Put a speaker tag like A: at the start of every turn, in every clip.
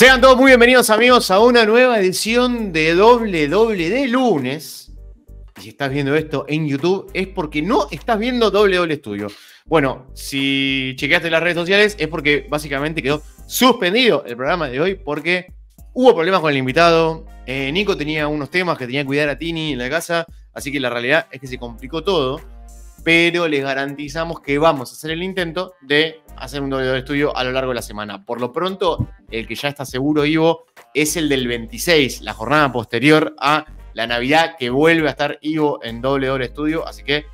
A: Sean todos muy bienvenidos amigos a una nueva edición de Doble de lunes. si estás viendo esto en YouTube es porque no estás viendo Doble Doble Estudio. Bueno, si chequeaste las redes sociales es porque básicamente quedó suspendido el programa de hoy porque hubo problemas con el invitado. Eh, Nico tenía unos temas que tenía que cuidar a Tini en la casa, así que la realidad es que se complicó todo pero les garantizamos que vamos a hacer el intento de hacer un doble de estudio a lo largo de la semana. Por lo pronto, el que ya está seguro, Ivo, es el del 26, la jornada posterior a la Navidad, que vuelve a estar Ivo en doble doble estudio. Así que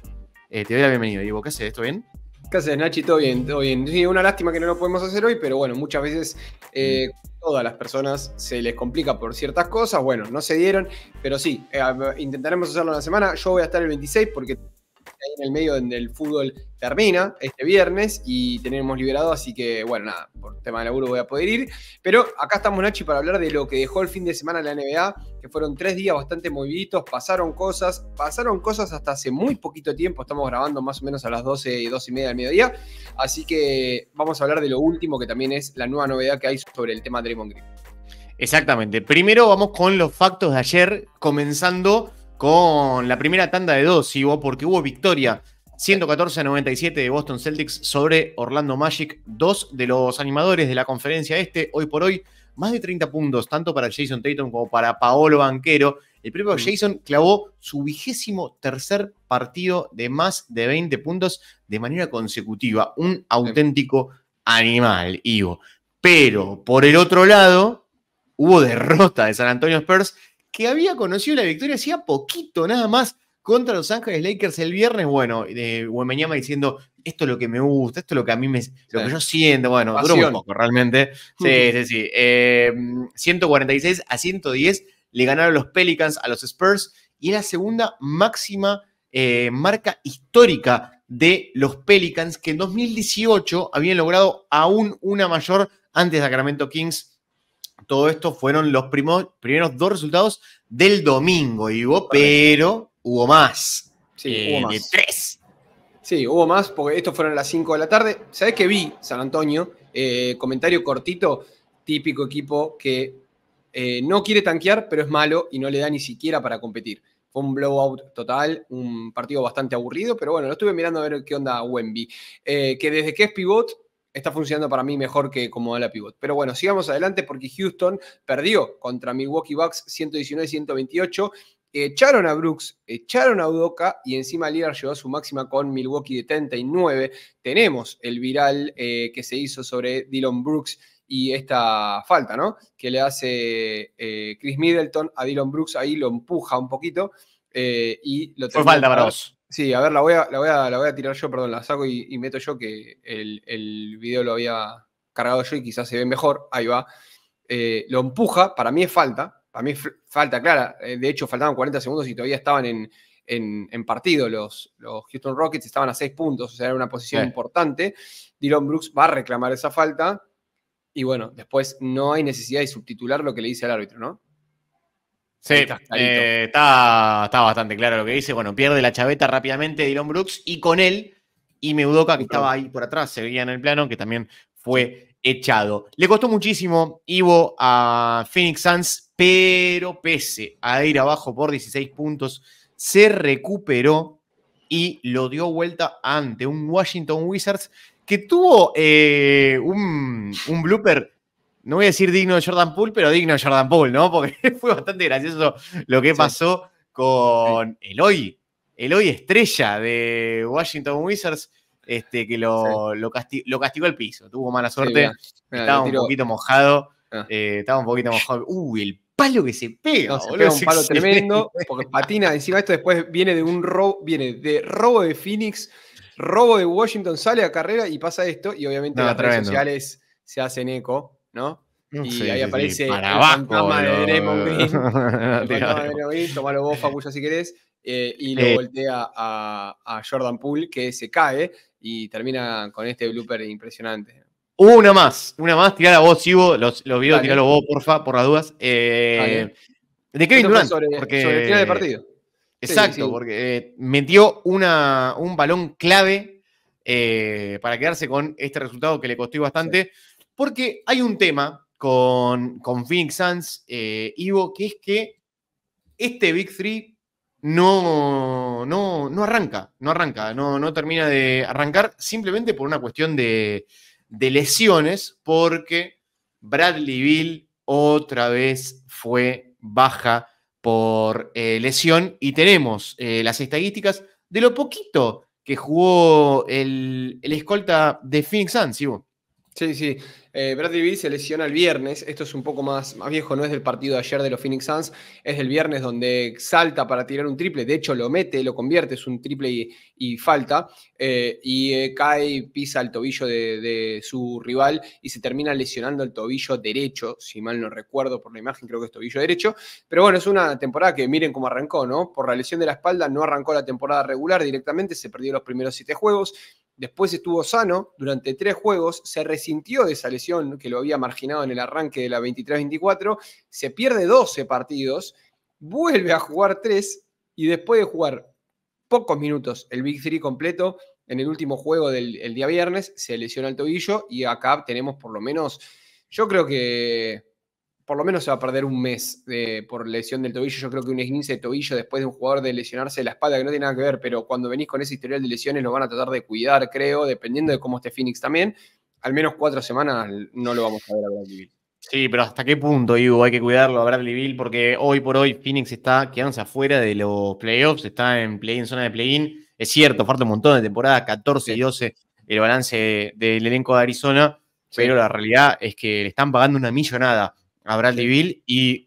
A: eh, te doy la bienvenida, Ivo. ¿Qué haces? ¿Esto
B: bien? ¿Qué haces, Nachi? Todo bien, todo bien. Sí, una lástima que no lo podemos hacer hoy, pero bueno, muchas veces a eh, mm. todas las personas se les complica por ciertas cosas. Bueno, no se dieron, pero sí, eh, intentaremos hacerlo en la semana. Yo voy a estar el 26 porque ahí en el medio donde el fútbol termina este viernes y tenemos liberado, así que bueno, nada, por tema de laburo voy a poder ir. Pero acá estamos, Nachi, para hablar de lo que dejó el fin de semana la NBA, que fueron tres días bastante moviditos, pasaron cosas, pasaron cosas hasta hace muy poquito tiempo, estamos grabando más o menos a las 12 y 12 y media del mediodía, así que vamos a hablar de lo último, que también es la nueva novedad que hay sobre el tema Draymond Green.
A: Exactamente. Primero vamos con los factos de ayer, comenzando con la primera tanda de dos, Ivo, porque hubo victoria 114 a 97 de Boston Celtics sobre Orlando Magic. Dos de los animadores de la conferencia este, hoy por hoy, más de 30 puntos, tanto para Jason Tatum como para Paolo Banquero. El propio Jason clavó su vigésimo tercer partido de más de 20 puntos de manera consecutiva. Un auténtico animal, Ivo. Pero por el otro lado, hubo derrota de San Antonio Spurs que había conocido la victoria hacía poquito nada más contra Los Ángeles Lakers el viernes. Bueno, de mañana diciendo, esto es lo que me gusta, esto es lo que a mí me, lo que yo siento. Bueno, duró poco realmente. Sí, sí, sí. 146 em, a 110 le ganaron los Pelicans a los Spurs y era la segunda máxima eh, marca histórica de los Pelicans que en 2018 habían logrado aún una mayor antes de Sacramento Kings todo esto fueron los primeros dos resultados del domingo,
B: Ivo, pero
A: hubo más.
B: Sí, hubo eh, más. tres. Sí, hubo más, porque estos fueron a las 5 de la tarde. ¿Sabés qué vi, San Antonio? Eh, comentario cortito, típico equipo que eh, no quiere tanquear, pero es malo y no le da ni siquiera para competir. Fue un blowout total, un partido bastante aburrido, pero bueno, lo estuve mirando a ver qué onda Wemby, que desde que es pivot está funcionando para mí mejor que como la pivot. Pero bueno, sigamos adelante porque Houston perdió contra Milwaukee Bucks 119-128. Echaron a Brooks, echaron a Udoka y encima Lillard llegó a su máxima con Milwaukee de 39. Tenemos el viral eh, que se hizo sobre Dylan Brooks y esta falta, ¿no? Que le hace eh, Chris Middleton a Dylan Brooks, ahí lo empuja un poquito eh, y lo Fue falta para Sí, a ver, la voy a, la voy a, tirar yo, perdón, la saco y, meto yo que el, video lo había cargado yo y quizás se ve mejor. Ahí va. Eh, lo empuja, para mí es falta, para mí es falta clara. Eh, de hecho, faltaban 40 segundos y todavía estaban en, partido los, los, Houston Rockets, estaban a 6 puntos, o sea, era una posición importante. Dylan Brooks va a reclamar esa falta. Y bueno, después no hay necesidad de subtitular lo que le dice al árbitro, ¿no?
A: Sí, eh, está, está, bastante claro lo que dice. Bueno, pierde la chaveta rápidamente Dylan Brooks y con él y Meudoka, que estaba ahí por atrás, se seguía en el plano, que también fue echado. Le costó muchísimo Ivo a Phoenix Suns, pero pese a ir abajo por 16 puntos, se recuperó y lo dio vuelta ante un Washington Wizards que tuvo eh, un, un blooper no voy a decir digno de Jordan Poole, pero digno de Jordan Poole, ¿no? Porque fue bastante gracioso lo que pasó con hoy Eloy, Eloy Estrella de Washington Wizards, este, que lo, castigó al piso, tuvo mala suerte,
B: estaba un poquito
A: mojado, ah.
B: eh, estaba un poquito mojado. Uy, el palo que se pega, no, se un palo tremendo, porque patina, encima esto después viene de un robo, viene de robo de Phoenix, robo de Washington, sale a carrera y pasa esto, y obviamente las redes sociales se hacen eco, ¿no? Mm, y ahí aparece para el abajo, lo... de Draymond el tomalo vos, si querés. Eh, y lo eh. voltea a, Jordan Poole, que se cae y termina con este blooper impresionante.
A: Uh, una más, una más, tirala vos, Ivo, los, los videos, tiralos vos, porfa, por las dudas.
B: Eh, de Kevin Durant. Sobre, porque... sobre el final del partido.
A: Exacto, porque metió un balón clave para quedarse con este resultado que le costó bastante. Porque hay un tema con, con Phoenix Suns, eh, Ivo, que es que este Big Three no, no, no arranca, no arranca, no, no termina de arrancar simplemente por una cuestión de, lesiones, porque Bradley Bill otra vez fue baja por eh, lesión y tenemos eh, las estadísticas de lo poquito que jugó
B: el, escolta de Phoenix Suns, ¿sí? Ivo. sí. Eh, Bradley Beal se lesiona el viernes. Esto es un poco más, más viejo, no es del partido de ayer de los Phoenix Suns, es del viernes donde salta para tirar un triple. De hecho, lo mete, lo convierte, es un triple y, falta. Eh, y eh, cae, pisa el tobillo de, de, su rival y se termina lesionando el tobillo derecho. Si mal no recuerdo por la imagen, creo que es tobillo derecho. Pero bueno, es una temporada que miren cómo arrancó, ¿no? Por la lesión de la espalda no arrancó la temporada regular directamente, se perdió los primeros siete juegos después estuvo sano durante tres juegos, se resintió de esa lesión que lo había marginado en el arranque de la 23-24, se pierde 12 partidos, vuelve a jugar tres y después de jugar pocos minutos el Big three completo, en el último juego del día viernes se lesiona el tobillo y acá tenemos por lo menos, yo creo que por lo menos se va a perder un mes eh, por lesión del tobillo. Yo creo que un esguince de tobillo después de un jugador de lesionarse la espalda, que no tiene nada que ver, pero cuando venís con ese historial de lesiones lo van a tratar de cuidar, creo, dependiendo de cómo esté Phoenix también. Al menos cuatro semanas no lo vamos a ver a Bradley Bill. Sí, pero ¿hasta qué punto,
A: Ivo, hay que cuidarlo a Bradley
B: Bill? Porque hoy por hoy Phoenix está quedándose afuera
A: de los playoffs, está en, play zona de play-in. Es cierto, falta un montón de temporadas, 14 y 12 el balance del elenco de Arizona, pero la realidad es que le están pagando una millonada habrá Bradley Bill y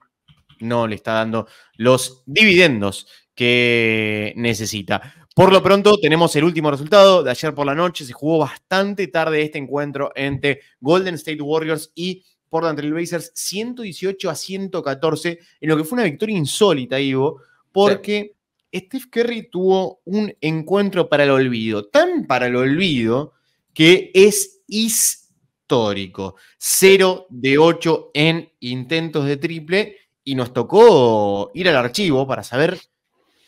A: no le está dando los dividendos que necesita. Por lo pronto tenemos el último resultado de ayer por la noche. Se jugó bastante tarde este encuentro entre Golden State Warriors y Portland Trailblazers 118 a 114 en lo que fue una victoria insólita, Ivo, porque Steve Steph Curry tuvo un encuentro para el olvido, tan para el olvido que es is histórico. 0 de 8 en intentos de triple y nos tocó ir al archivo para saber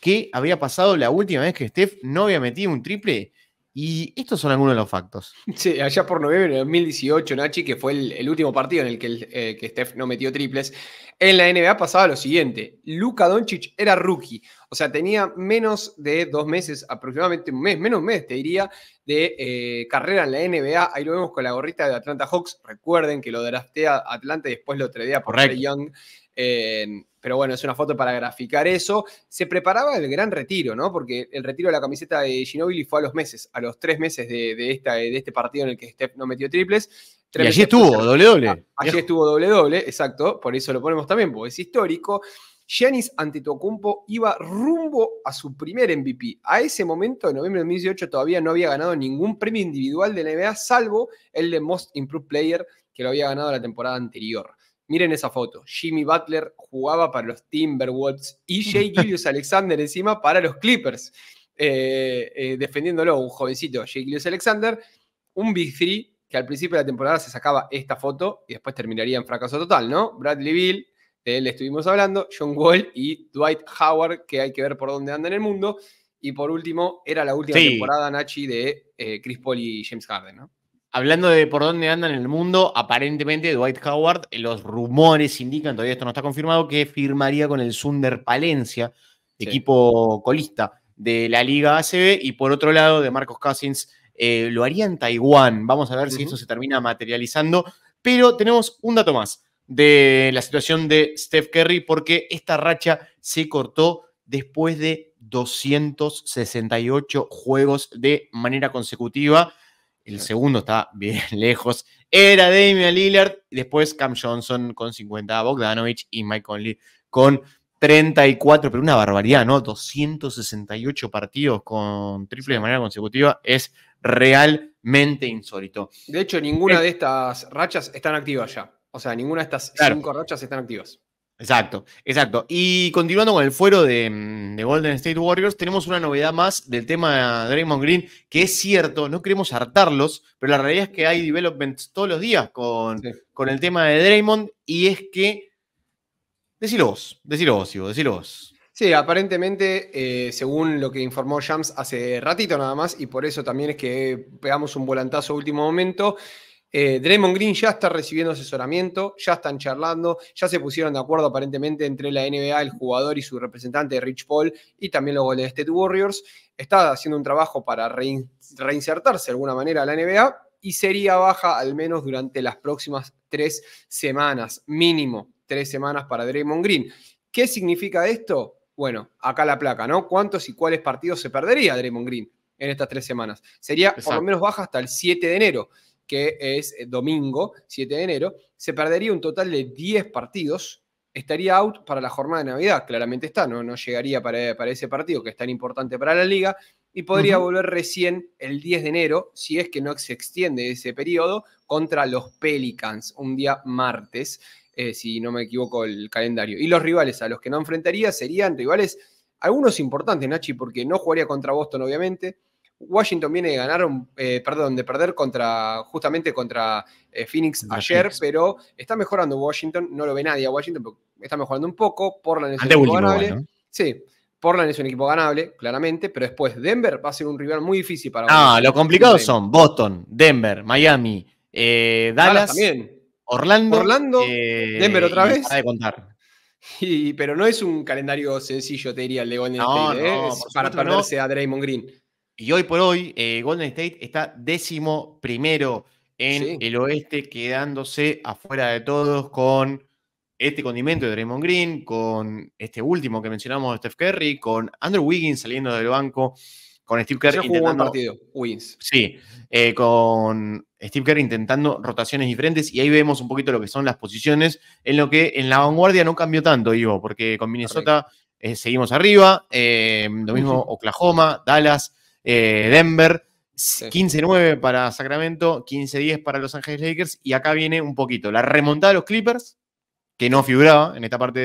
A: qué había pasado la última vez que Steph no había metido un triple y estos son algunos de los factos.
B: Sí, allá por noviembre de 2018, Nachi, que fue el, último partido en el eh, que, Steph no metió triples, en la NBA pasaba lo siguiente: Luka Doncic era rookie, o sea, tenía menos de dos meses, aproximadamente un mes, menos un mes, te diría, de eh, carrera en la NBA. Ahí lo vemos con la gorrita de Atlanta Hawks. Recuerden que lo draftea Atlanta y después lo tradea por Ray Young. en... Eh, pero bueno, es una foto para graficar eso. Se preparaba el gran retiro, ¿no? Porque el retiro de la camiseta de Ginobili fue a los meses, a los tres meses de, este partido en el que Steph no metió triples. y allí estuvo, doble-doble. Ah, allí estuvo doble-doble, exacto, por eso lo ponemos también, porque es histórico. Giannis Antetokounmpo iba rumbo a su primer MVP. A ese momento, en noviembre de 2018, todavía no había ganado ningún premio individual de la NBA, salvo el de Most Improved Player, que lo había ganado la temporada anterior. Miren esa foto. Jimmy Butler jugaba para los Timberwolves y Jay Gillius Alexander encima para los Clippers. Eh, eh, defendiéndolo, un jovencito, Jay Gillius Alexander, un Big Three que al principio de la temporada se sacaba esta foto y después terminaría en fracaso total, ¿no? Bradley Bill, de él estuvimos hablando, John Wall y Dwight Howard, que hay que ver por dónde anda en el mundo. Y por último, era la última temporada, Nachi, de eh, Chris Paul y James Harden, ¿no?
A: Hablando de por dónde andan en el mundo, aparentemente Dwight Howard, eh, los rumores indican, todavía esto no está confirmado, que firmaría con el Sunder Palencia, equipo colista de la Liga ACB, y por otro lado, de Marcos Cousins, eh, lo haría en Taiwán. Vamos a ver si eso se termina materializando. Pero tenemos un dato más de la situación de Steph Curry, porque esta racha se cortó después de 268 juegos de manera consecutiva. El segundo está bien lejos. Era Damian Lillard. Después Cam Johnson con 50, Bogdanovich y Mike Conley con 34. Pero una barbaridad, ¿no? 268 partidos con triple de manera consecutiva es realmente insólito.
B: De hecho, ninguna eh de estas rachas están activas ya. O sea, ninguna de estas cinco rachas están activas.
A: Exacto, exacto. Y continuando con el fuero mm, de, Golden State Warriors, tenemos una novedad más del tema de Draymond Green, que es cierto, no queremos hartarlos, pero la realidad es que hay developments todos los días con, con el tema de Draymond, y es que. Decilo vos, decilo vos, Ivo, decilo vos.
B: Sí, aparentemente, eh, según lo que informó Jams hace ratito nada más, y por eso también es que pegamos un volantazo último momento. Eh, Draymond Green ya está recibiendo asesoramiento, ya están charlando, ya se pusieron de acuerdo aparentemente entre la NBA, el jugador y su representante Rich Paul y también los Golden State Warriors. Está haciendo un trabajo para reinsertarse de alguna manera a la NBA y sería baja al menos durante las próximas tres semanas, mínimo tres semanas para Draymond Green. ¿Qué significa esto? Bueno, acá la placa, ¿no? ¿Cuántos y cuáles partidos se perdería Draymond Green en estas tres semanas? Sería por lo menos baja hasta el 7 de enero que es eh, domingo 7 de enero, se perdería un total de 10 partidos, estaría out para la jornada de Navidad, claramente está, no, no llegaría para, ese partido que es tan importante para la liga, y podría volver recién el 10 de enero, si es que no se extiende ese periodo, contra los Pelicans, un día martes, eh, si no me equivoco el calendario. Y los rivales a los que no enfrentaría serían rivales, algunos importantes, Nachi, porque no jugaría contra Boston, obviamente, Washington viene de ganar, eh, perdón, de perder contra, justamente contra eh, Phoenix ayer, pero está mejorando Washington, no lo ve nadie a Washington, pero está mejorando un poco, es un equipo ganable. Sí. Portland es un equipo ganable, claramente, pero después Denver va a ser un rival muy difícil para. Ah, lo complicado
A: son Boston, Denver, Miami, eh, Dallas, Orlando, Orlando
B: Denver otra vez. contar. Y, pero no es un calendario sencillo, te diría, el de Golden State. para perderse a Draymond Green. Y hoy por hoy, eh, Golden State está
A: décimo primero en el oeste, quedándose afuera de todos con este condimento de Draymond Green, con este último que mencionamos de Steph Curry, con Andrew Wiggins saliendo del banco, con Steve Curry intentando... Sí, eh, con Steve Curry intentando rotaciones diferentes y ahí vemos un poquito lo que son las posiciones, en lo que en la vanguardia no cambió tanto, digo, porque con Minnesota eh, seguimos arriba, lo mismo Oklahoma, Dallas, eh, Denver, 15-9 para Sacramento, 15-10 para Los Ángeles Lakers y acá viene un poquito la remontada de los Clippers, que no figuraba en esta parte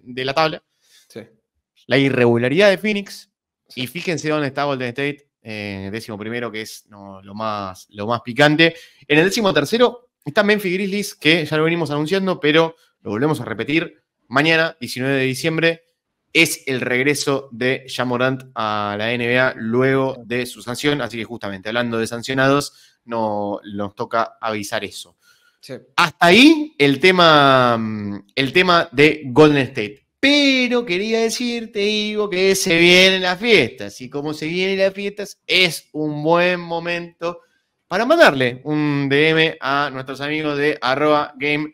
A: de, la tabla, la irregularidad de Phoenix y fíjense dónde está Golden State. el eh, décimo primero, que es lo, más, lo más picante. En el décimo tercero está Memphis Grizzlies, que ya lo venimos anunciando, pero lo volvemos a repetir. Mañana, 19 de diciembre, es el regreso de Jamorant a la NBA luego de su sanción. Así que justamente hablando de sancionados, no, nos toca avisar eso. Hasta ahí el tema, mm, el tema de Golden State. Pero quería decirte, digo, que se vienen las fiestas. Y como se vienen las fiestas, es un buen momento para mandarle un DM a nuestros amigos de arroba que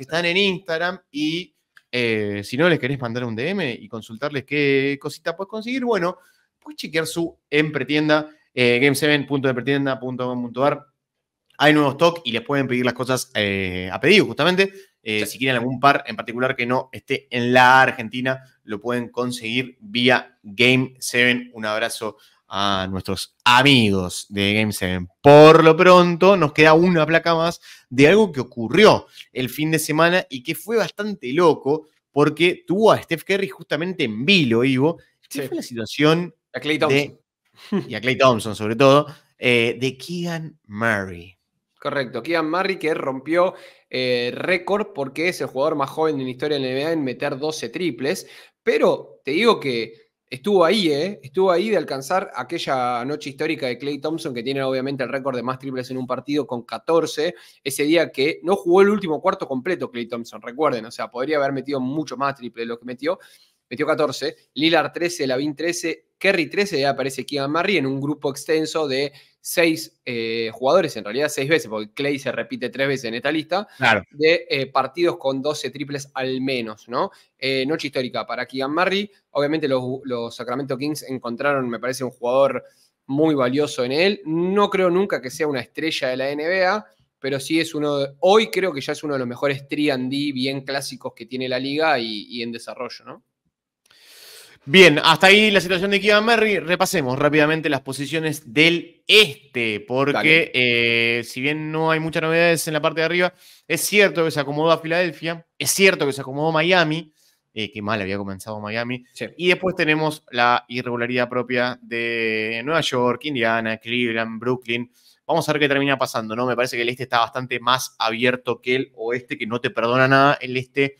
A: están en Instagram y eh, si no les querés mandar un DM y consultarles qué cosita puedes conseguir, bueno, puedes chequear su empretienda, eh, game7.empretienda.com.ar. Hay nuevos stock y les pueden pedir las cosas eh, a pedido, justamente. Si quieren algún par en particular que no esté en la Argentina, lo pueden conseguir vía Game7. Un abrazo a nuestros amigos de Game Por lo pronto, nos queda una placa más de algo que ocurrió el fin de semana y que fue bastante loco porque tuvo a Steph Curry justamente en vilo, Ivo. ¿Qué fue la situación?
B: A Clay Thompson.
A: y a Clay Thompson, sobre todo, eh, de Keegan Murray.
B: Correcto, Keegan Murray que rompió eh, récord porque es el jugador más joven en la historia de la NBA en meter 12 triples. Pero te digo que estuvo ahí, ¿eh? Estuvo ahí de alcanzar aquella noche histórica de Clay Thompson, que tiene obviamente el récord de más triples en un partido con 14, ese día que no jugó el último cuarto completo Clay Thompson, recuerden, o sea, podría haber metido mucho más triples de lo que metió. Metió 14, Lilar 13, Lavin 13, Kerry 13, ya aparece Keegan Murray en un grupo extenso de seis eh, jugadores, en realidad seis veces, porque Clay se repite tres veces en esta lista, de eh, partidos con 12 triples al menos, ¿no? Eh, noche histórica para Keegan Murray. Obviamente los, Sacramento Kings encontraron, me parece, un jugador muy valioso en él. No creo nunca que sea una estrella de la NBA, pero sí es uno, hoy creo que ya es uno de los mejores 3 bien clásicos que tiene la liga y en desarrollo, ¿no?
A: Bien, hasta ahí la situación de Kevin Murray. Repasemos rápidamente las posiciones del este, porque eh, si bien no hay muchas novedades en la parte de arriba, es cierto que se acomodó a Filadelfia, es cierto que se acomodó Miami, eh, que mal había comenzado Miami, y después tenemos la irregularidad propia de Nueva York, Indiana, Cleveland, Brooklyn. Vamos a ver qué termina pasando, ¿no? Me parece que el este está bastante más abierto que el oeste, que no te perdona nada. El este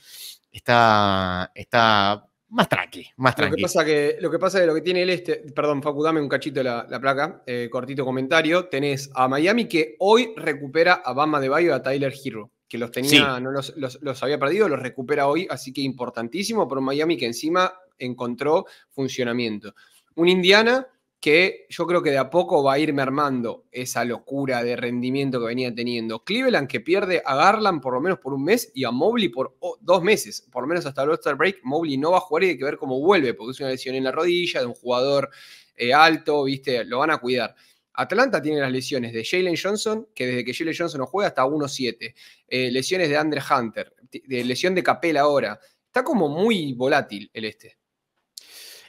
A: está, está más tranqui, más Lo que pasa
B: que lo que, pasa lo que tiene el este, perdón, Facu, dame un cachito la, placa, eh, cortito comentario, tenés a Miami que hoy recupera a Bama de Bayo y a Tyler Hero, que los tenía, no los, los, los, había perdido, los recupera hoy, así que importantísimo por Miami que encima encontró funcionamiento. Un Indiana que yo creo que de a poco va a ir mermando esa locura de rendimiento que venía teniendo. Cleveland que pierde a Garland por lo menos por un mes y a Mobley por dos meses, por lo menos hasta el All-Star Break. Mobley no va a jugar y hay que ver cómo vuelve, porque es una lesión en la rodilla de un jugador eh, alto, ¿viste? Lo van a cuidar. Atlanta tiene las lesiones de Jalen Johnson, que desde que Jalen Johnson no juega hasta 1-7. Eh, lesiones de Andre Hunter, de lesión de Capel ahora. Está como muy volátil el este.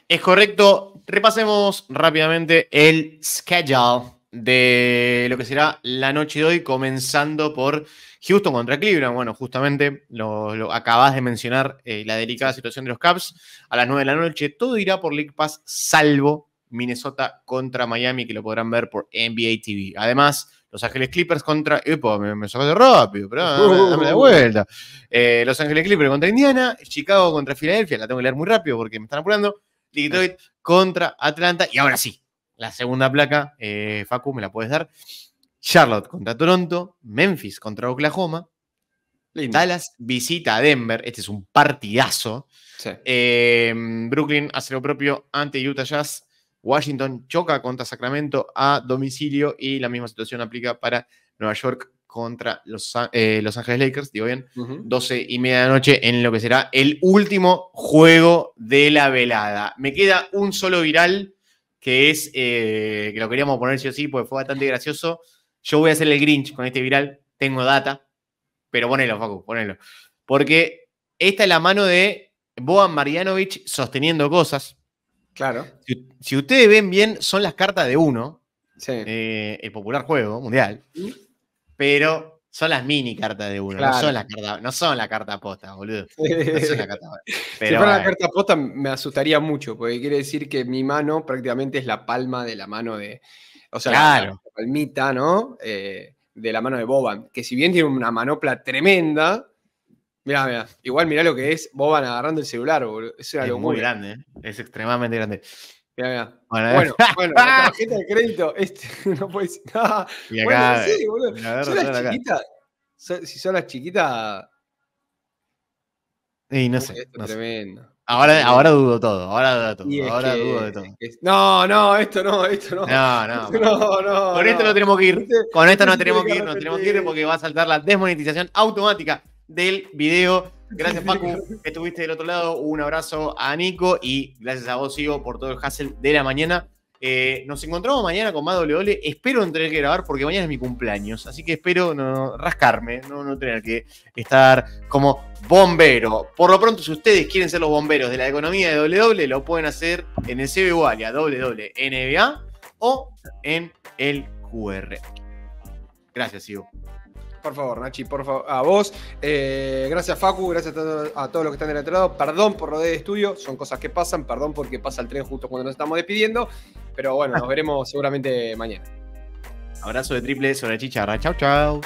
A: Es correcto. Repasemos rápidamente el schedule de lo que será la noche de hoy, comenzando por Houston contra Cleveland. Bueno, justamente lo, acabas de mencionar, eh, la delicada situación de los Caps. A las 9 de la noche todo irá por League Pass, salvo Minnesota contra Miami, que lo podrán ver por NBA TV. Además, los Ángeles Clippers contra. Uy, me, sacaste rápido, pero dame, uh. vuelta. Eh, los Ángeles Clippers contra Indiana, Chicago contra Filadelfia, la tengo que leer muy rápido porque me están apurando. Detroit contra Atlanta. Y ahora sí, la segunda placa, eh, Facu, me la puedes dar. Charlotte contra Toronto, Memphis contra Oklahoma, Dallas visita a Denver, este es un partidazo. Eh, Brooklyn hace lo propio ante Utah Jazz, Washington choca contra Sacramento a domicilio y la misma situación aplica para Nueva York contra los, eh, los Ángeles Lakers, digo bien, 12 y media de la noche en lo que será el último juego de la velada. Me queda un solo viral que es, eh, que lo queríamos poner sí o sí, porque fue bastante gracioso. Yo voy a hacer el Grinch con este viral, tengo data, pero ponelo, Facu, ponelo. Porque esta es la mano de Boan Marjanovic sosteniendo cosas. Claro. Si, ustedes ven bien, son las cartas de uno. Eh, el popular juego mundial pero son las mini cartas de uno, no, son las cartas, no la carta posta, boludo. No si fuera la
B: carta posta me asustaría mucho, porque quiere decir que mi mano prácticamente es la palma de la mano de. O sea, la, palmita, ¿no? Eh, de la mano de Boban, que si bien tiene una manopla tremenda. Mirá, mirá, igual mirá lo que es Boban agarrando el celular, boludo. es algo muy grande, ¿eh? es extremadamente grande. Mira, mira. Bueno, bueno, la de crédito, este, no puede ser. acá, bueno, son las chiquitas. si son las chiquitas.
A: Y no sé. Esto no
B: tremendo.
A: Ahora, ahora dudo todo, ahora dudo todo, ahora dudo de todo.
B: no, no, esto no, esto no.
A: No, no. no,
B: no con esto no tenemos que ir. Este con esto no tenemos que ir, No tenemos
A: que ir porque va a saltar la desmonetización automática del video. Gracias, Paco, que estuviste del otro lado. Un abrazo a Nico y gracias a vos, Ivo, por todo el hassle de la mañana. Eh, nos encontramos mañana con más doble Espero no tener que grabar porque mañana es mi cumpleaños. Así que espero no rascarme, no, no tener que estar como bombero. Por lo pronto, si ustedes quieren ser los bomberos de la economía de doble lo pueden hacer en el doble doble NBA o en el QR. Gracias, Ivo.
B: Por favor, Nachi, por favor, a vos. Eh, gracias, Facu, gracias a todos, los que están en el otro lado. Perdón por lo de estudio, son cosas que pasan. Perdón porque pasa el tren justo cuando nos estamos despidiendo. Pero bueno, nos veremos seguramente mañana.
A: Abrazo de triple sobre chicharra. Chau, chau.